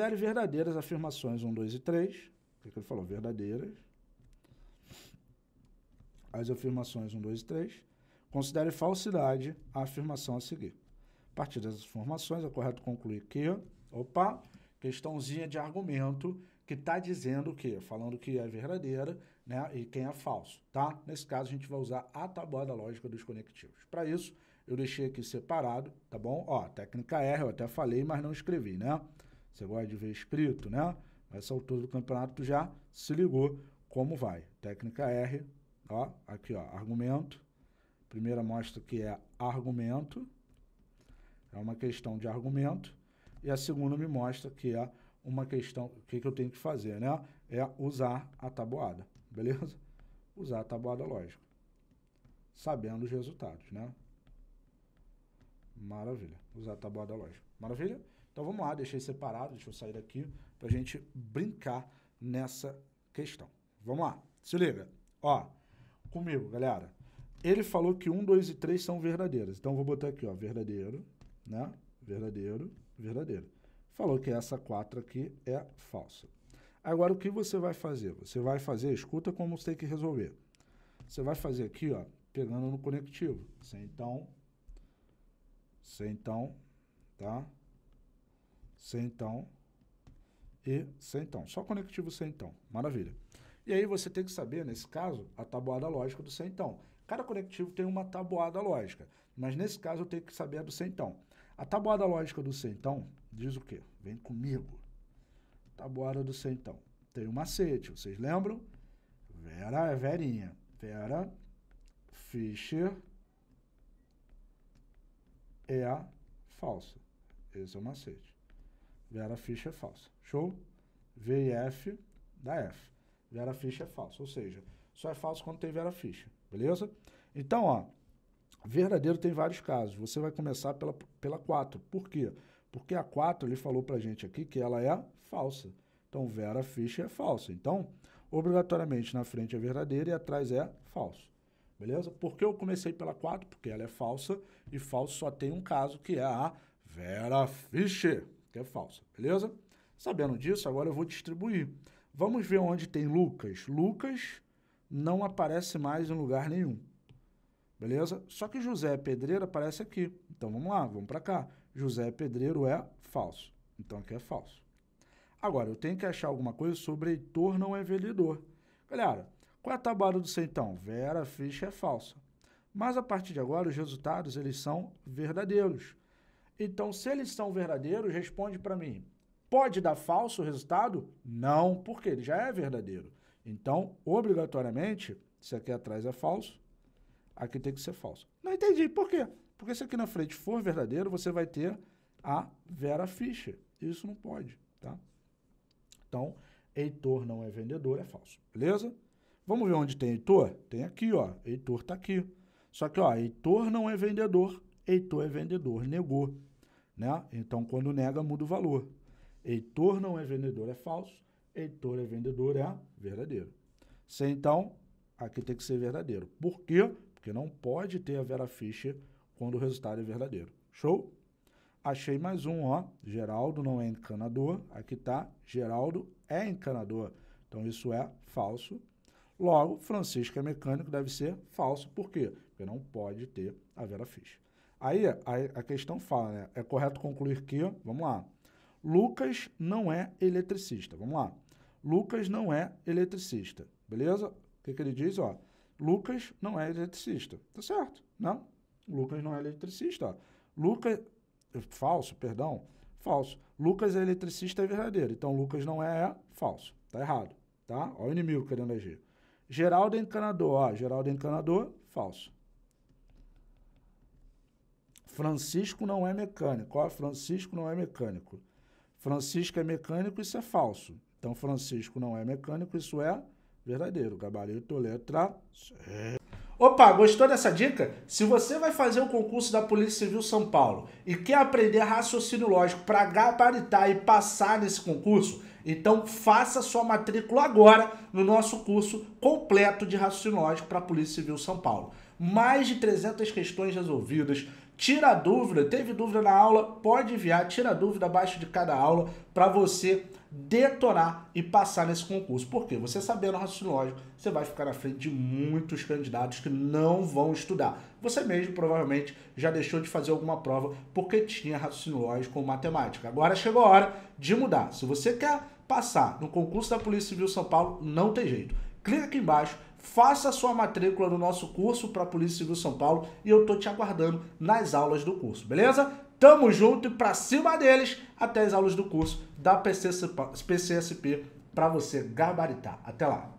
Considere verdadeiras afirmações 1, 2 e 3. O que ele falou? Verdadeiras. As afirmações 1, 2 e 3. Considere falsidade a afirmação a seguir. A partir dessas informações, é correto concluir que, opa, questãozinha de argumento que está dizendo o quê? Falando que é verdadeira né? e quem é falso, tá? Nesse caso, a gente vai usar a tabuada lógica dos conectivos. Para isso, eu deixei aqui separado, tá bom? Ó, técnica R eu até falei, mas não escrevi, né? você gosta de ver escrito, né? Essa altura do campeonato tu já se ligou como vai. Técnica R, ó, aqui ó, argumento. Primeira mostra que é argumento. É uma questão de argumento. E a segunda me mostra que é uma questão, o que, que eu tenho que fazer, né? É usar a tabuada, beleza? Usar a tabuada lógica. Sabendo os resultados, né? Maravilha. Usar a tabuada lógica. Maravilha? Então vamos lá, deixei separado, deixa eu sair daqui para a gente brincar nessa questão. Vamos lá, se liga. Ó, comigo, galera. Ele falou que 1, 2 e 3 são verdadeiras. Então vou botar aqui, ó, verdadeiro, né? Verdadeiro, verdadeiro. Falou que essa 4 aqui é falsa. Agora o que você vai fazer? Você vai fazer, escuta como você tem que resolver. Você vai fazer aqui, ó, pegando no conectivo. Você então, você então, tá? Centão e centão. Só conectivo centão. Maravilha. E aí você tem que saber, nesse caso, a tabuada lógica do centão. Cada conectivo tem uma tabuada lógica, mas nesse caso eu tenho que saber a do centão. A tabuada lógica do centão diz o quê? Vem comigo. Tabuada do centão. Tem o um macete, vocês lembram? Vera é verinha. Vera Fischer é falsa. Esse é o macete. Vera Fischer é falsa. Show? V da F F. Vera Fischer é falsa. Ou seja, só é falso quando tem Vera Fischer. Beleza? Então, ó, verdadeiro tem vários casos. Você vai começar pela, pela 4. Por quê? Porque a 4 ele falou pra gente aqui que ela é falsa. Então, Vera Fischer é falsa. Então, obrigatoriamente na frente é verdadeira e atrás é falso. Beleza? Por que eu comecei pela 4? Porque ela é falsa e falso só tem um caso que é a Vera Fischer que é falsa, beleza? Sabendo disso, agora eu vou distribuir. Vamos ver onde tem Lucas. Lucas não aparece mais em lugar nenhum. Beleza? Só que José Pedreiro aparece aqui. Então vamos lá, vamos para cá. José Pedreiro é falso. Então aqui é falso. Agora, eu tenho que achar alguma coisa sobre Heitor não é vendedor. Galera, qual é a tabela do centão? Vera Ficha é falsa. Mas a partir de agora, os resultados eles são verdadeiros. Então, se eles são verdadeiros, responde para mim. Pode dar falso resultado? Não, porque ele já é verdadeiro. Então, obrigatoriamente, se aqui atrás é falso, aqui tem que ser falso. Não entendi. Por quê? Porque se aqui na frente for verdadeiro, você vai ter a Vera Fischer. Isso não pode, tá? Então, Heitor não é vendedor, é falso. Beleza? Vamos ver onde tem Heitor? Tem aqui, ó. Heitor tá aqui. Só que, ó, Heitor não é vendedor. Heitor é vendedor, negou. Né? Então, quando nega, muda o valor. Heitor não é vendedor, é falso. Heitor é vendedor, é verdadeiro. Se então, aqui tem que ser verdadeiro. Por quê? Porque não pode ter a Vera Fischer quando o resultado é verdadeiro. Show? Achei mais um, ó. Geraldo não é encanador. Aqui tá. Geraldo é encanador. Então, isso é falso. Logo, Francisco é mecânico, deve ser falso. Por quê? Porque não pode ter a Vera Fischer. Aí a, a questão fala, né? É correto concluir que, vamos lá, Lucas não é eletricista. Vamos lá. Lucas não é eletricista, beleza? O que, que ele diz, ó? Lucas não é eletricista, tá certo, né? Lucas não é eletricista, Lucas, é falso, perdão, falso. Lucas é eletricista é verdadeiro, então Lucas não é, é falso, tá errado, tá? Ó o inimigo querendo agir. Geraldo é encanador, ó, Geraldo é encanador, falso. Francisco não é mecânico. Ó, Francisco não é mecânico. Francisco é mecânico, isso é falso. Então, Francisco não é mecânico, isso é verdadeiro. Gabarito, letra C. Opa, gostou dessa dica? Se você vai fazer o um concurso da Polícia Civil São Paulo e quer aprender raciocínio lógico para gabaritar e passar nesse concurso, então faça sua matrícula agora no nosso curso completo de raciocínio lógico para a Polícia Civil São Paulo mais de 300 questões resolvidas. Tira dúvida, teve dúvida na aula, pode enviar, tira dúvida abaixo de cada aula para você detonar e passar nesse concurso. Porque você sabendo o raciocínio lógico, você vai ficar na frente de muitos candidatos que não vão estudar. Você mesmo provavelmente já deixou de fazer alguma prova porque tinha raciocínio lógico ou matemática. Agora chegou a hora de mudar. Se você quer passar no concurso da Polícia Civil São Paulo, não tem jeito. Clica aqui embaixo faça a sua matrícula no nosso curso para a Polícia Civil São Paulo e eu tô te aguardando nas aulas do curso, beleza? Tamo junto e pra cima deles até as aulas do curso da PCSP para você gabaritar. Até lá!